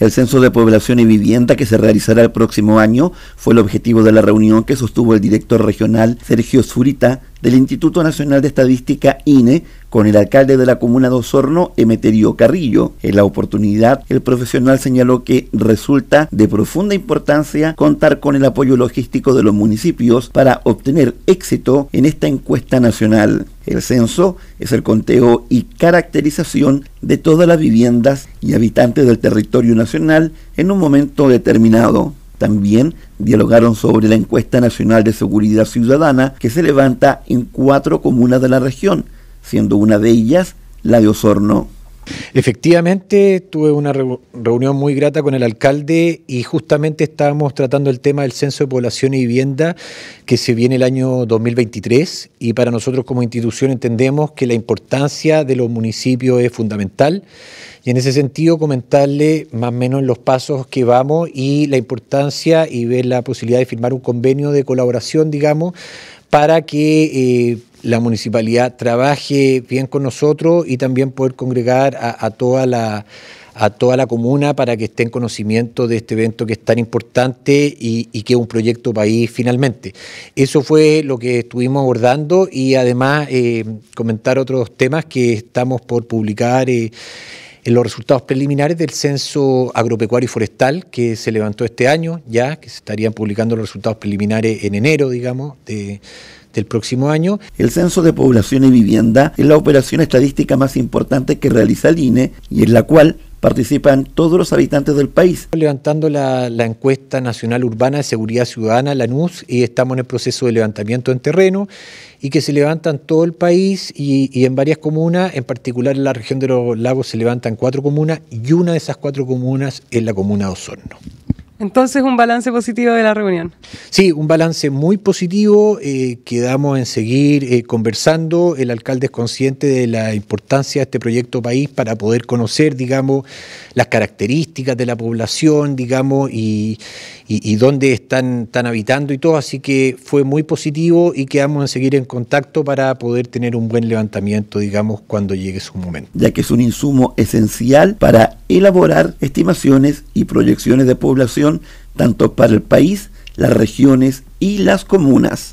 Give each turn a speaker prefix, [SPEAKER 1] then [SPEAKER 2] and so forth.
[SPEAKER 1] El censo de población y vivienda que se realizará el próximo año fue el objetivo de la reunión que sostuvo el director regional Sergio Zurita del Instituto Nacional de Estadística INE con el alcalde de la comuna de Osorno, Emeterio Carrillo. En la oportunidad, el profesional señaló que resulta de profunda importancia contar con el apoyo logístico de los municipios para obtener éxito en esta encuesta nacional. El censo es el conteo y caracterización de todas las viviendas y habitantes del territorio nacional en un momento determinado. También dialogaron sobre la encuesta nacional de seguridad ciudadana que se levanta en cuatro comunas de la región, siendo una de ellas la de Osorno. Efectivamente, tuve una reunión
[SPEAKER 2] muy grata con el alcalde y justamente estábamos tratando el tema del censo de población y vivienda que se viene el año 2023 y para nosotros como institución entendemos que la importancia de los municipios es fundamental y en ese sentido comentarle más o menos los pasos que vamos y la importancia y ver la posibilidad de firmar un convenio de colaboración, digamos, para que... Eh, la municipalidad trabaje bien con nosotros y también poder congregar a, toda la a toda la comuna para que esté en conocimiento de este evento que es tan importante y, que es un proyecto país finalmente. Eso fue lo que estuvimos abordando y además eh, comentar otros temas que estamos por publicar. Eh, en los resultados preliminares del censo agropecuario y forestal que se levantó este año, ya que se estarían publicando los resultados preliminares en
[SPEAKER 1] enero, digamos, de, del próximo año. El Censo de Población y Vivienda es la operación estadística más importante que realiza el INE y en la cual participan todos los habitantes
[SPEAKER 2] del país. Levantando la, encuesta nacional urbana de seguridad ciudadana, la NUS, y estamos en el proceso de levantamiento en terreno, y que se levantan todo el país y, y en varias comunas, en particular en la región de los lagos se levantan cuatro comunas, y una de esas cuatro comunas es la comuna de Osorno.
[SPEAKER 1] Entonces, un balance positivo de la reunión.
[SPEAKER 2] Sí, un balance muy positivo. Eh, quedamos en seguir eh, conversando. El alcalde es consciente de la importancia de este proyecto país para poder conocer, digamos, las características de la población, digamos, y, y, dónde están, están habitando y todo. Así que fue muy positivo y quedamos en seguir en contacto para poder tener un buen levantamiento, digamos,
[SPEAKER 1] cuando llegue su momento. Ya que es un insumo esencial para elaborar estimaciones y proyecciones de población tanto para el país, las regiones y las comunas.